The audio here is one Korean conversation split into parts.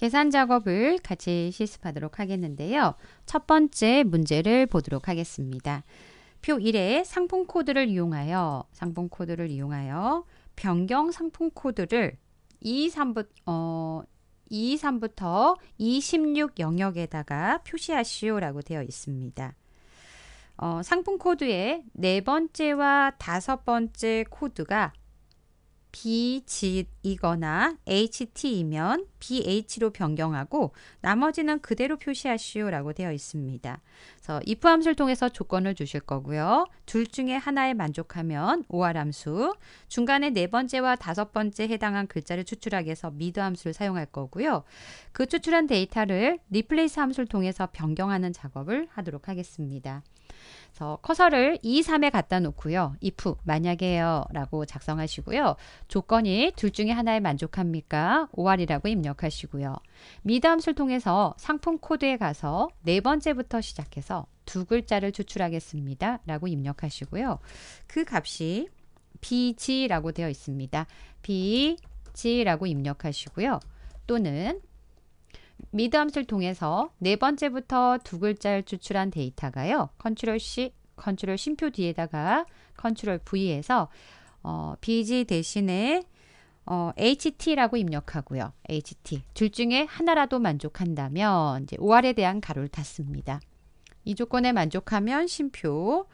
계산 작업을 같이 실습하도록 하겠는데요. 첫 번째 문제를 보도록 하겠습니다. 표 1에 상품 코드를 이용하여 상품 코드를 이용하여 변경 상품 코드를 2, 3부, 어, 2, 3부터 26 영역에다가 표시하시오라고 되어 있습니다. 어, 상품 코드의 네 번째와 다섯 번째 코드가 BG이거나 HT이면 BH로 변경하고 나머지는 그대로 표시하시오라고 되어 있습니다. 그래서 if 함수를 통해서 조건을 주실 거고요. 둘 중에 하나에 만족하면 OR 함수, 중간에 네 번째와 다섯 번째 해당한 글자를 추출하기 위해서 MID 함수를 사용할 거고요. 그 추출한 데이터를 replace 함수를 통해서 변경하는 작업을 하도록 하겠습니다. 그래서 커서를 2, 3에 갖다 놓고요. if 만약에요 라고 작성하시고요. 조건이 둘 중에 하나에 만족합니까? 5R이라고 입력하시고요. 미다함수를 통해서 상품 코드에 가서 네 번째부터 시작해서 두 글자를 추출하겠습니다. 라고 입력하시고요. 그 값이 BG라고 되어 있습니다. BG라고 입력하시고요. 또는 미드함수를 통해서 네 번째부터 두 글자를 추출한 데이터가요. 컨트롤 C, 컨트롤 쉼표 뒤에다가 컨트롤 V에서 어, BG 대신에 어, HT라고 입력하고요. HT. 둘 중에 하나라도 만족한다면 이제 OR에 대한 가로를 닫습니다. 이 조건에 만족하면 쉼표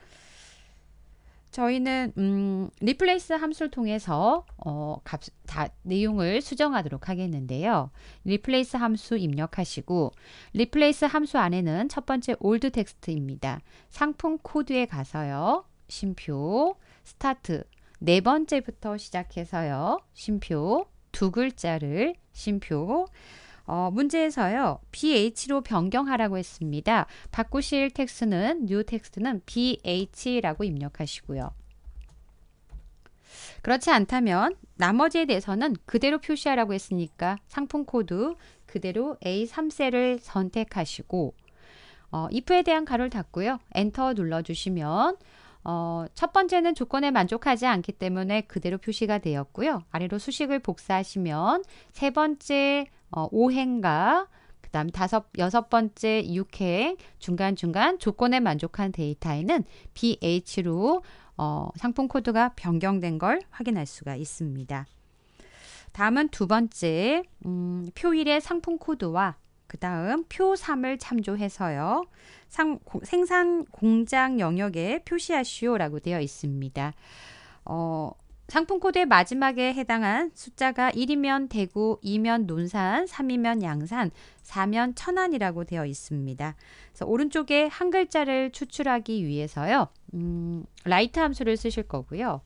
저희는 음, 리플레이스 함수를 통해서 어, 값, 다, 내용을 수정하도록 하겠는데요. 리플레이스 함수 입력하시고 리플레이스 함수 안에는 첫 번째 올드 텍스트입니다. 상품 코드에 가서요. 심표 스타트 네 번째부터 시작해서요. 심표 두 글자를 심표 어, 문제에서요. BH로 변경하라고 했습니다. 바꾸실 텍스트는 new 텍스트는 BH라고 입력하시고요. 그렇지 않다면 나머지에 대해서는 그대로 표시하라고 했으니까 상품 코드 그대로 A3셀을 선택하시고 어, if에 대한 가로를 닫고요. 엔터 눌러주시면 어, 첫 번째는 조건에 만족하지 않기 때문에 그대로 표시가 되었고요. 아래로 수식을 복사하시면 세 번째 어, 5행과 그 다음 다섯, 여섯 번째 6행 중간중간 조건에 만족한 데이터에는 BH로 어, 상품 코드가 변경된 걸 확인할 수가 있습니다. 다음은 두 번째 음, 표 1의 상품 코드와 그 다음 표 3을 참조해서요. 상, 고, 생산 공장 영역에 표시하시오라고 되어 있습니다. 어, 상품 코드의 마지막에 해당한 숫자가 1이면 대구, 2면 논산, 3이면 양산, 4면 천안이라고 되어 있습니다. 그래서 오른쪽에 한 글자를 추출하기 위해서요. 음, 라이트 함수를 쓰실 거고요.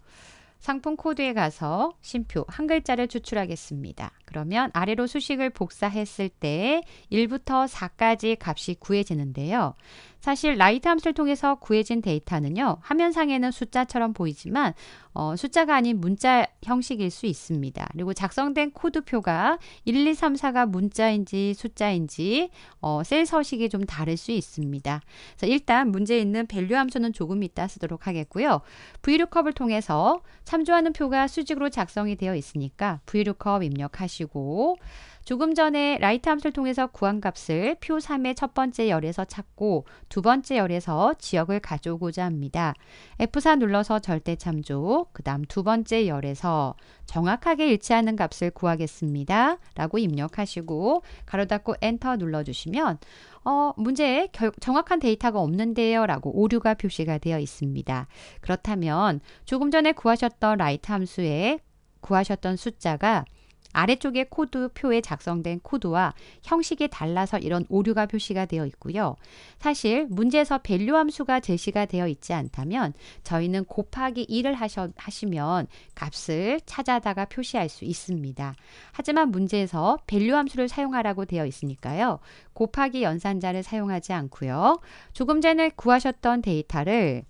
상품 코드에 가서 심표 한 글자를 추출하겠습니다. 그러면 아래로 수식을 복사했을 때 1부터 4까지 값이 구해지는데요. 사실 라이트 함수를 통해서 구해진 데이터는요. 화면상에는 숫자처럼 보이지만 어, 숫자가 아닌 문자 형식일 수 있습니다. 그리고 작성된 코드표가 1, 2, 3, 4가 문자인지 숫자인지 어, 셀 서식이 좀 다를 수 있습니다. 그래서 일단 문제에 있는 밸류 함수는 조금 이따 쓰도록 하겠고요. VLOOKUP을 통해서 참조하는 표가 수직으로 작성이 되어 있으니까 VLOOKUP 입력하시고 주시고 조금 전에 라이트 함수를 통해서 구한 값을 표 3의 첫 번째 열에서 찾고 두 번째 열에서 지역을 가져오고자 합니다. F4 눌러서 절대 참조, 그 다음 두 번째 열에서 정확하게 일치하는 값을 구하겠습니다. 라고 입력하시고 가로 닫고 엔터 눌러주시면 어, 문제에 결, 정확한 데이터가 없는데요 라고 오류가 표시가 되어 있습니다. 그렇다면 조금 전에 구하셨던 라이트 함수에 구하셨던 숫자가 아래쪽에 코드 표에 작성된 코드와 형식이 달라서 이런 오류가 표시가 되어 있고요. 사실 문제에서 밸류 함수가 제시가 되어 있지 않다면 저희는 곱하기 1을 하셔, 하시면 값을 찾아다가 표시할 수 있습니다. 하지만 문제에서 밸류 함수를 사용하라고 되어 있으니까요. 곱하기 연산자를 사용하지 않고요. 조금 전에 구하셨던 데이터를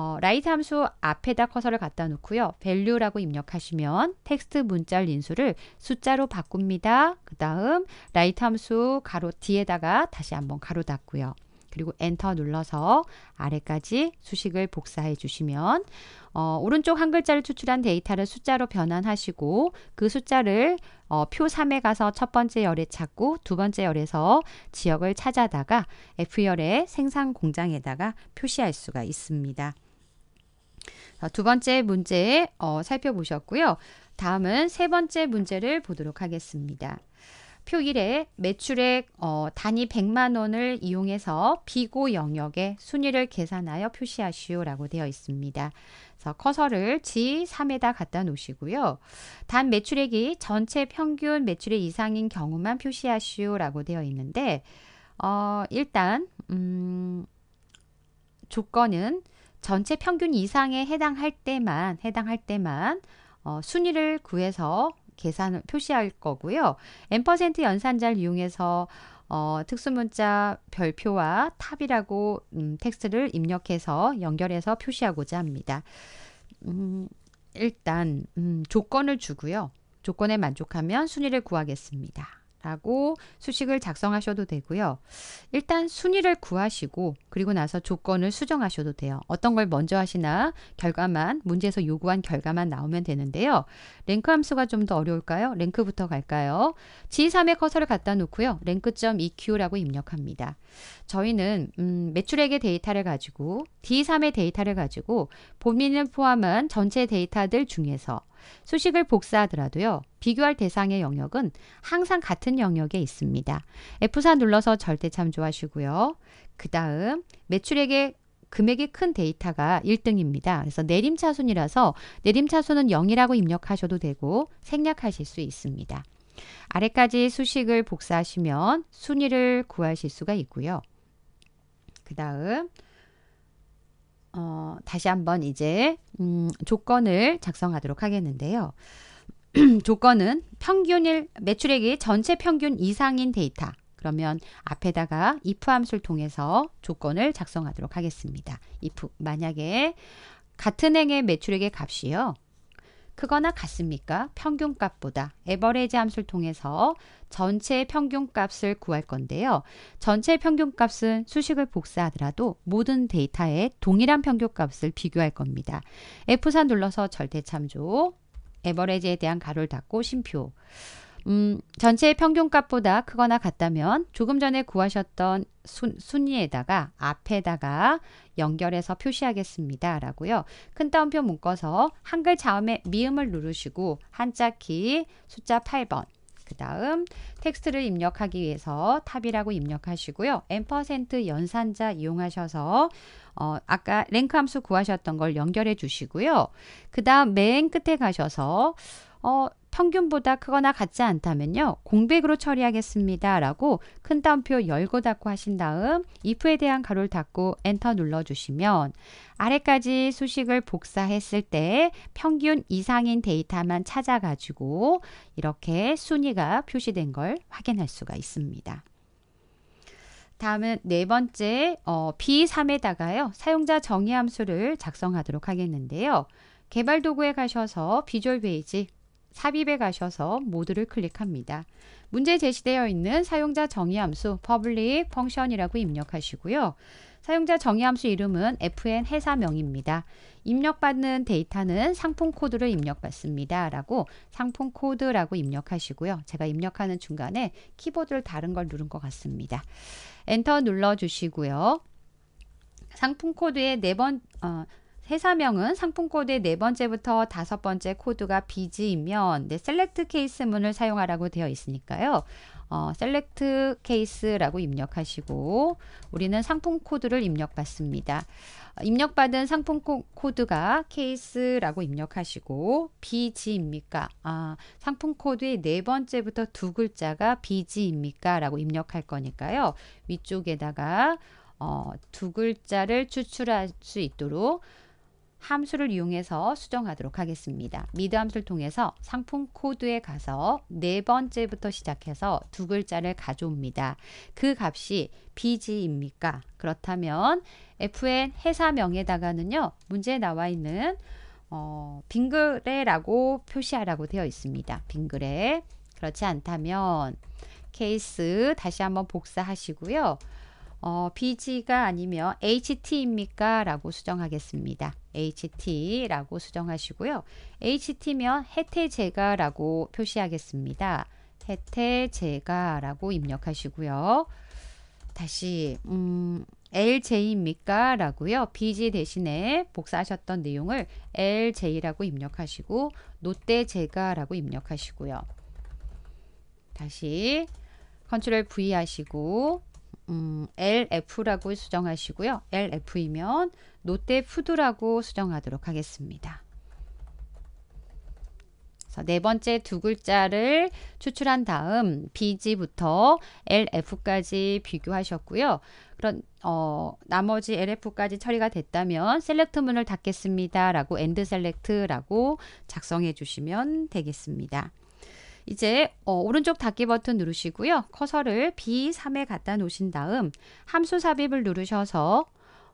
어, 라이트 함수 앞에다 커서를 갖다 놓고요. value라고 입력하시면 텍스트 문자 인수를 숫자로 바꿉니다. 그 다음 라이트 함수 가로 뒤에다가 다시 한번 가로 닫고요. 그리고 엔터 눌러서 아래까지 수식을 복사해 주시면 어, 오른쪽 한 글자를 추출한 데이터를 숫자로 변환하시고 그 숫자를 어, 표 3에 가서 첫 번째 열에 찾고 두 번째 열에서 지역을 찾아다가 F열의 생산 공장에다가 표시할 수가 있습니다. 아, 두 번째 문제 어, 살펴보셨고요. 다음은 세 번째 문제를 보도록 하겠습니다. 표 1에 매출액 어, 단위 100만 원을 이용해서 비고 영역의 순위를 계산하여 표시하시오라고 되어 있습니다. 그래서 커서를 G3에다 갖다 놓으시고요. 단 매출액이 전체 평균 매출액 이상인 경우만 표시하시오라고 되어 있는데 어, 일단 음, 조건은 전체 평균 이상에 해당할 때만 해당할 때만 어, 순위를 구해서 계산을 표시할 거고요. n% 연산자를 이용해서 어, 특수문자 별표와 탑이라고 음, 텍스트를 입력해서 연결해서 표시하고자 합니다. 음, 일단 음, 조건을 주고요. 조건에 만족하면 순위를 구하겠습니다. 라고 수식을 작성하셔도 되고요. 일단 순위를 구하시고 그리고 나서 조건을 수정하셔도 돼요. 어떤 걸 먼저 하시나 결과만 문제에서 요구한 결과만 나오면 되는데요. 랭크 함수가 좀 더 어려울까요? 랭크부터 갈까요? g 3의 커서를 갖다 놓고요. 랭크 EQ라고 입력합니다. 저희는 음, 매출액의 데이터를 가지고 D3의 데이터를 가지고 본인을 포함한 전체 데이터들 중에서 수식을 복사하더라도요. 비교할 대상의 영역은 항상 같은 영역에 있습니다. F4 눌러서 절대 참조하시고요. 그 다음 매출액의 금액이 큰 데이터가 1등입니다. 그래서 내림차순이라서 내림차순은 0이라고 입력하셔도 되고 생략하실 수 있습니다. 아래까지 수식을 복사하시면 순위를 구하실 수가 있고요. 그 다음 다시 한번 이제 음, 조건을 작성하도록 하겠는데요. 조건은 평균일 매출액이 전체 평균 이상인 데이터. 그러면 앞에다가 if 함수를 통해서 조건을 작성하도록 하겠습니다. if 만약에 같은 행의 매출액의 값이요. 크거나 같습니까? 평균값보다 에버레지 함수를 통해서 전체 평균값을 구할 건데요. 전체 평균값은 수식을 복사하더라도 모든 데이터에 동일한 평균값을 비교할 겁니다. F4 눌러서 절대참조, 에버레지에 대한 가로를 닫고 심표 음, 전체의 평균값보다 크거나 같다면 조금 전에 구하셨던 순, 순위에다가 앞에다가 연결해서 표시하겠습니다. 라고요. 큰 따옴표 묶어서 한글 자음의 미음을 누르시고 한자 키 숫자 8번 그 다음 텍스트를 입력하기 위해서 탑이라고 입력하시고요. 앰 연산자 이용하셔서 어, 아까 랭크 함수 구하셨던 걸 연결해 주시고요. 그 다음 맨 끝에 가셔서 어, 평균보다 크거나 같지 않다면요. 공백으로 처리하겠습니다. 라고 큰 따옴표 열고 닫고 하신 다음 if에 대한 가로를 닫고 엔터 눌러주시면 아래까지 수식을 복사했을 때 평균 이상인 데이터만 찾아가지고 이렇게 순위가 표시된 걸 확인할 수가 있습니다. 다음은 네 번째 어, B3에다가요. 사용자 정의 함수를 작성하도록 하겠는데요. 개발 도구에 가셔서 비주얼 페이직 삽입에 가셔서 모드를 클릭합니다. 문제 제시되어 있는 사용자 정의 함수 public function이라고 입력하시고요. 사용자 정의 함수 이름은 fn 회사명입니다. 입력받는 데이터는 상품 코드를 입력받습니다. 라고 상품 코드라고 입력하시고요. 제가 입력하는 중간에 키보드를 다른 걸 누른 것 같습니다. 엔터 눌러주시고요. 상품 코드의 네번 어, 회사명은 상품코드의 네 번째부터 다섯 번째 코드가 비 g 이면 네, 셀렉트 케이스 문을 사용하라고 되어 있으니까요. 어, 셀렉트 케이스라고 입력하시고 우리는 상품 코드를 입력받습니다. 어, 입력받은 상품 코, 드가 케이스라고 입력하시고 BG입니까? 아, 상품 코드의 네 번째부터 두 글자가 BG입니까? 라고 입력할 거니까요. 위쪽에다가 어, 두 글자를 추출할 수 있도록 함수를 이용해서 수정하도록 하겠습니다. 미드 함수를 통해서 상품 코드에 가서 네 번째부터 시작해서 두 글자를 가져옵니다. 그 값이 BG입니까? 그렇다면 FN 회사명에다가는요. 문제에 나와 있는 어, 빙그레라고 표시하라고 되어 있습니다. 빙그레 그렇지 않다면 케이스 다시 한번 복사하시고요. 어, BG가 아니면 HT입니까? 라고 수정하겠습니다. HT라고 수정하시고요. HT면 혜태 제가라고 표시하겠습니다. 혜태 제가라고 입력하시고요. 다시 음, LJ입니까? 라고요. BG 대신에 복사하셨던 내용을 LJ라고 입력하시고 노때 제가라고 입력하시고요. 다시 컨트롤 V 하시고 음, LF라고 수정하시고요. LF이면 롯데 푸드라고 수정하도록 하겠습니다. 네 번째 두 글자를 추출한 다음 BG부터 LF까지 비교하셨고요. 그런 어, 나머지 LF까지 처리가 됐다면 셀렉트 문을 닫겠습니다. 라고 엔드 셀렉트라고 작성해 주시면 되겠습니다. 이제 어, 오른쪽 닫기 버튼 누르시고요. 커서를 B3에 갖다 놓으신 다음 함수 삽입을 누르셔서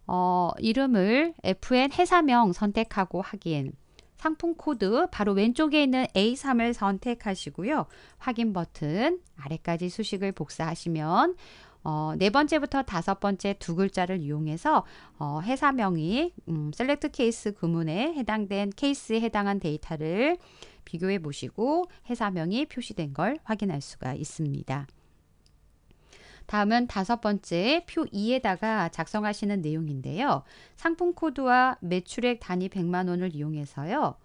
어, 이름을 FN 회사명 선택하고 확인 상품 코드 바로 왼쪽에 있는 A3을 선택하시고요. 확인 버튼 아래까지 수식을 복사하시면 어, 네 번째부터 다섯 번째 두 글자를 이용해서 어, 회사명이 음, 셀렉트 케이스 구문에 해당된 케이스에 해당한 데이터를 비교해 보시고 회사명이 표시된 걸 확인할 수가 있습니다. 다음은 다섯 번째 표 2에다가 작성하시는 내용인데요. 상품 코드와 매출액 단위 100만 원을 이용해서요.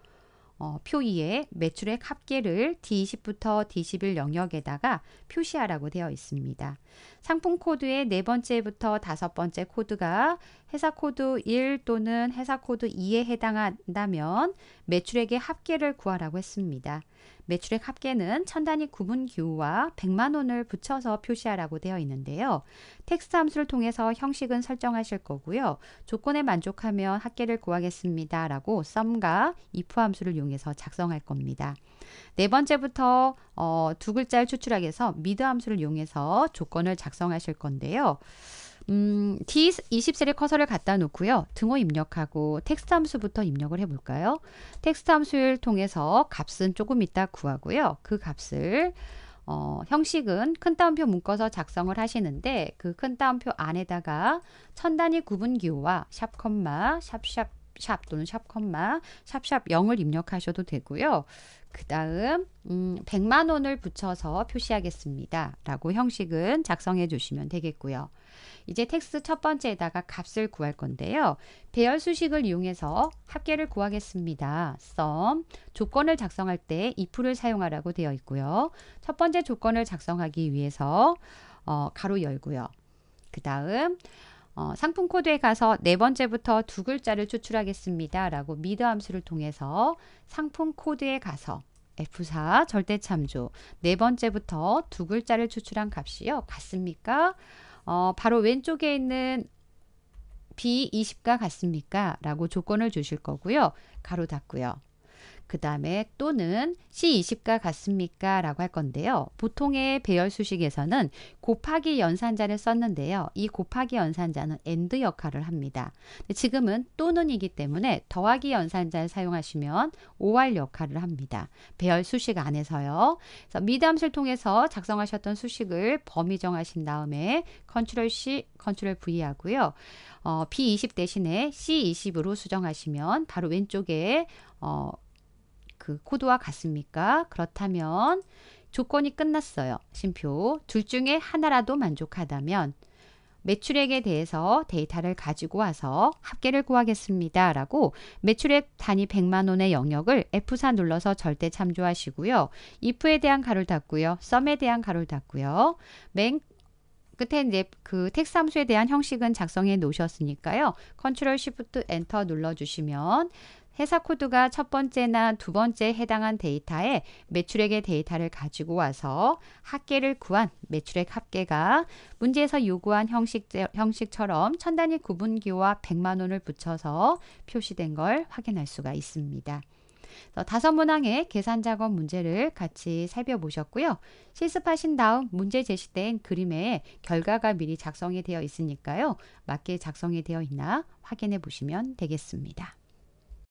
어, 표 2에 매출액 합계를 d 1 0부터 D11 영역에다가 표시하라고 되어 있습니다. 상품 코드의 네 번째부터 다섯 번째 코드가 회사 코드 1 또는 회사 코드 2에 해당한다면 매출액의 합계를 구하라고 했습니다. 매출액 합계는 천 단위 구분 기호와 100만 원을 붙여서 표시하라고 되어 있는데요. 텍스트 함수를 통해서 형식은 설정하실 거고요. 조건에 만족하면 합계를 구하겠습니다. 라고 썸과 if 함수를 이용해서 작성할 겁니다. 네 번째부터 어, 두 글자를 추출하기 위해서 미드 함수를 이용해서 조건을 작성하실 건데요. 음, d 2 0세에 커서를 갖다 놓고요. 등호 입력하고 텍스트 함수부터 입력을 해볼까요? 텍스트 함수를 통해서 값은 조금 이따 구하고요. 그 값을 어, 형식은 큰 따옴표 묶어서 작성을 하시는데 그 큰 따옴표 안에다가 천 단위 구분 기호와 샵 콤마 샵샵 샵 또는 샵 콤마 샵샵 0을 입력하셔도 되고요. 그 다음 음, 100만 원을 붙여서 표시하겠습니다. 라고 형식은 작성해 주시면 되겠고요. 이제 텍스트 첫 번째에다가 값을 구할 건데요. 배열 수식을 이용해서 합계를 구하겠습니다. 썸, 조건을 작성할 때 if를 사용하라고 되어 있고요. 첫 번째 조건을 작성하기 위해서 어, 가로 열고요. 그 다음 어, 상품 코드에 가서 네 번째부터 두 글자를 추출하겠습니다. 라고 미드 함수를 통해서 상품 코드에 가서 F4 절대 참조 네 번째부터 두 글자를 추출한 값이요. 같습니까? 어, 바로 왼쪽에 있는 B20과 같습니까? 라고 조건을 주실 거고요. 가로 닫고요. 그 다음에 또는 C20과 같습니까? 라고 할 건데요. 보통의 배열 수식에서는 곱하기 연산자를 썼는데요. 이 곱하기 연산자는 AND 역할을 합니다. 지금은 또는이기 때문에 더하기 연산자를 사용하시면 OR 역할을 합니다. 배열 수식 안에서요. 미담실 통해서 작성하셨던 수식을 범위 정하신 다음에 컨트롤 C, 컨트롤 V 하고요. 어, B20 대신에 C20으로 수정하시면 바로 왼쪽에 어, 그 코드와 같습니까? 그렇다면 조건이 끝났어요. 심표. 둘 중에 하나라도 만족하다면 매출액에 대해서 데이터를 가지고 와서 합계를 구하겠습니다. 라고 매출액 단위 100만 원의 영역을 F4 눌러서 절대 참조하시고요. if에 대한 가로를 닫고요. s u m 에 대한 가로를 닫고요. 맨 끝에 이제 그 텍스 함수에 대한 형식은 작성해 놓으셨으니까요. 컨트롤 시프트 엔터 눌러 주시면 회사 코드가 첫 번째나 두번째 해당한 데이터에 매출액의 데이터를 가지고 와서 합계를 구한 매출액 합계가 문제에서 요구한 형식, 형식처럼 천 단위 구분기와 100만 원을 붙여서 표시된 걸 확인할 수가 있습니다. 어, 다섯 문항의 계산 작업 문제를 같이 살펴보셨고요. 실습하신 다음 문제 제시된 그림에 결과가 미리 작성이 되어 있으니까요. 맞게 작성이 되어 있나 확인해 보시면 되겠습니다.